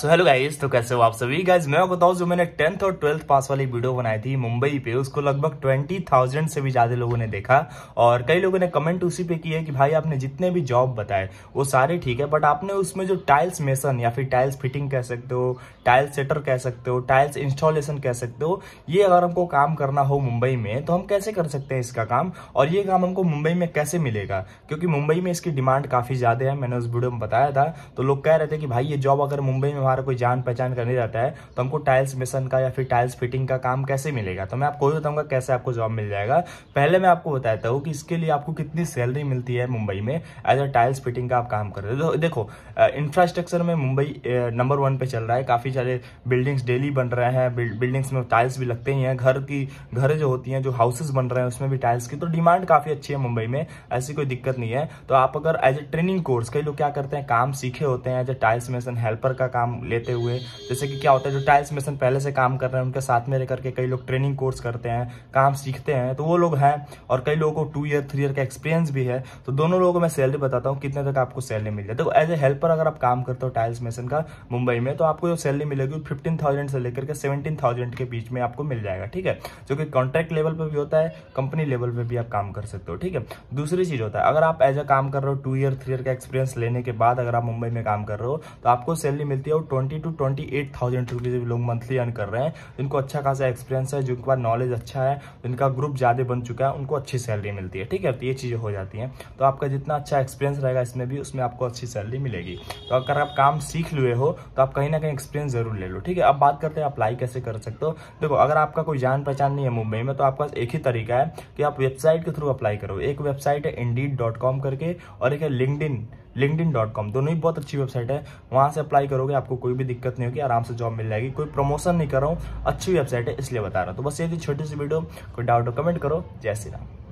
so hello guys तो कैसे हो आप सभी गाइस मैं बताऊं जो मैंने टेंथ और ट्वेल्थ पास वाली वीडियो बनाई थी मुंबई पे उसको लगभग ट्वेंटी थाउजेंड से भी ज़्यादा लोगों ने देखा और कई लोगों ने कमेंट उसी पे किए कि भाई आपने जितने भी जॉब बताए वो सारे ठीक है बट आपने उसमें जो टाइल्स मेसन या फिर टाइल्स फिटिंग कह सकते हो टाइल्स सेटर कह सकते हो टाइल्स इंस्टॉलेशन कह सकते हो ये अगर हमको काम करना हो मुंबई में तो हम कैसे कर सकते हैं इसका काम और ये काम हमको मुंबई में कैसे मिलेगा क्योंकि मुंबई में इसकी डिमांड काफ़ी ज़्यादा है मैंने उस वीडियो में बताया था तो लोग कह रहे थे कि भाई ये जॉब अगर मुंबई में हमारा कोई जान पहचान करने जाता है तो हमको टाइल्स मिशन का या फिर टाइल्स फिटिंग का काम कैसे मिलेगा तो मैं आपको बताऊंगा कैसे आपको जॉब मिल जाएगा पहले मैं आपको बताता हूँ कि इसके लिए आपको कितनी सैलरी मिलती है मुंबई में एज अ टाइल्स फिटिंग का आप काम कर रहे हो तो देखो इंफ्रास्ट्रक्चर में मुंबई नंबर वन पे चल रहा है काफ़ी सारे बिल्डिंग्स डेली बन रहे हैं बिल्डिंग्स में टाइल्स भी लगते ही हैं घर की घर जो होती हैं जो हाउसेज बन रहे हैं उसमें भी टाइल्स की तो डिमांड काफ़ी अच्छी है मुंबई में ऐसी कोई दिक्कत नहीं है तो आप अगर एज ए ट्रेनिंग कोर्स कई लोग क्या करते हैं काम सीखे होते हैं as a tiles mason helper का काम लेते हुए जैसे कि क्या होता है जो टाइल्स मिशन पहले से काम कर रहे हैं उनके साथ में रह करके कई लोग ट्रेनिंग कोर्स करते हैं काम सीखते हैं तो वो लोग हैं और कई लोगों को टू ईयर थ्री ईयर का एक्सपीरियंस भी है तो दोनों लोगों को मैं सैलरी बताता हूँ कितने तक आपको सैलरी मिल जाए देखो एज ए हेल्पर अगर आप काम करते हो टाइल्स मिशन का मुंबई में तो आपको जो सैलरी मिलेगी फिफ्टीन थाउजेंड से लेकर के सेवेंटीन थाउजेंड के बीच में आपको मिल जाएगा ठीक है जो कि कॉन्ट्रैक्ट लेवल पर भी होता है कंपनी लेवल पर भी आप काम कर सकते हो ठीक है दूसरी चीज़ होता है अगर आप एज अ काम कर रहे हो टू ईयर थ्री ईयर का एक्सपीरियंस लेने के बाद अगर आप मुंबई में काम कर रहे हो तो आपको सैलरी मिलती है twenty two twenty eight thousand rupees लोग मंथली अर्न कर रहे हैं जिनको अच्छा खासा एक्सपीरियंस है जिनके पास नॉलेज अच्छा है जिनका ग्रुप ज़्यादा बन चुका है उनको अच्छी सैलरी मिलती है ठीक है तो ये चीज़ें हो जाती हैं तो आपका जितना अच्छा एक्सपीरियंस रहेगा इसमें भी उसमें आपको अच्छी सैलरी मिलेगी तो अगर आप काम सीख लुए हो तो आप कहीं ना कहीं एक्सपीरियंस ज़रूर ले लो ठीक है अब बात करते हैं अप्लाई कैसे कर सकते हो देखो अगर आपका कोई जान पहचान नहीं है मुंबई में तो आपका एक ही तरीका है कि आप वेबसाइट के थ्रू अप्लाई करो एक वेबसाइट है इंडीड करके और एक है लिंकड कॉम दोनों ही बहुत अच्छी वेबसाइट है वहाँ से अप्लाई करोगे आपको कोई भी दिक्कत नहीं होगी आराम से जॉब मिल जाएगी कोई प्रमोशन नहीं कर रहा हूँ अच्छी वेबसाइट है इसलिए बता रहा हूँ तो बस ये छोटी सी वीडियो कोई डाउट हो कमेंट करो जय श्री राम